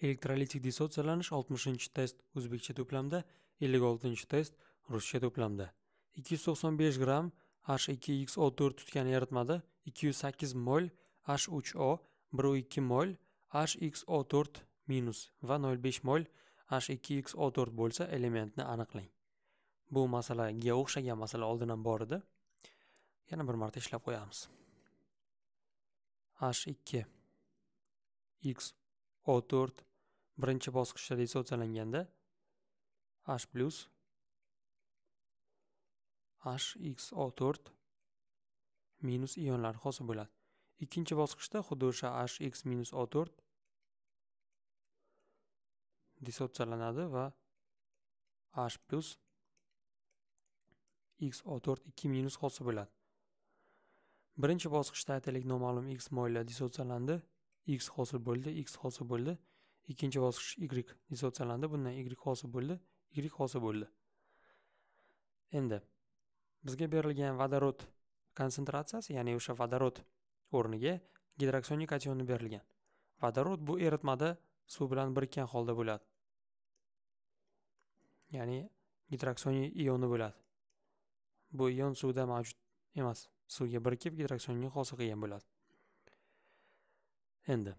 elektrolitik dissotsialanish 60 test o'zbekcha to'plamda 56 test ruscha to'plamda 295 gramm H2XO4 tutgan eritmada 208 mol H3O 1,2 mol HXO4 minus va 0,5 mol H2XO4 bo'lsa elementni aniqlang. Bu masalaga o'xshagan masala oldin ham bor edi. Yana bir marta ishlab qo'yamiz. H2 XO4 birinchi bosqichda dissotsialanganda h x hxo4 minus ionlari hosil bo'ladi ikkinchi bosqichda xuddi o'sha hx minus o4 dissotsialanadi va h plus x o4 2 minus hosil bo'ladi birinchi bosqichda aytaylik noma'lum x moyla dissotsialandi x hosil bo'ldi x hosil bo'ldi ikkinchi bosqich y dissotsialandi bundan y hosil bo'ldi y hosil bo'ldi endi bizga berilgan vodorod konsentratsiyasi ya'ni o'sha vodorod o'rniga gidroksonik kationi berilgan vodorod bu eritmada suv bilan birikkan holda bo'ladi ya'ni gidroksoniy ioni bo'ladi bu ion suvda mavjud emas suvga birikib gidroksonga hosil qilgan bo'ladi endi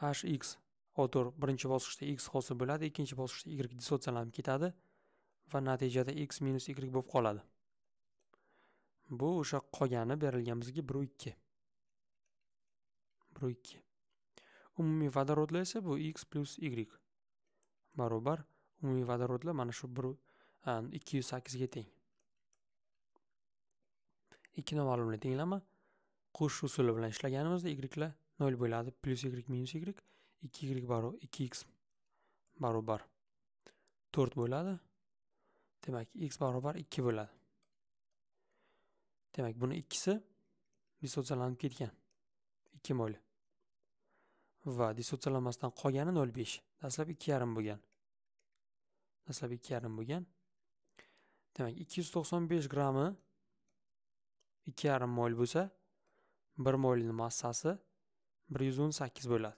hx otor birinchi bosqichda x hosil bo'ladi ikkinchi bosqichda y dissotsiyalanib ketadi va natijada x minus y bo'lib qoladi bu o'sha qolgani berilgan bizga biru ikki biru ikki umumiy vodorodlar esa bu x plyus y barobar umumiy vodorodlar mana shu bir ikki yuz sakkizga teng ikki noma'lumni tenglama qo'shish usuli bilan ishlaganimizda y nol bo'ladi plyus y minus y 2y barobar 2x barobar 4 bo'ladi demak x barobar 2 bo'ladi demak buni ikkisi dissotsiallanib ketgan 2 mol va dissotsiallanmasdan qolgani 0,5 dastlab 2.5 bo'lgan dastlab 2.5 bo'lgan demak 295 grammi 2.5 mol bo'lsa 1 molning massasi 118 bo'ladi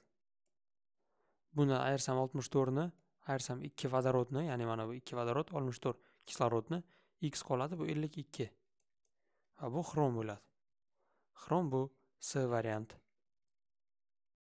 buni ayirsam oltmish to'rtni ayirsam ikki vodorodni ya'ni mana bu ikki vodorod oltmish to'rt kislorodni x qoladi bu ellik ikki va bu xrom bo'ladi xrom bu s variant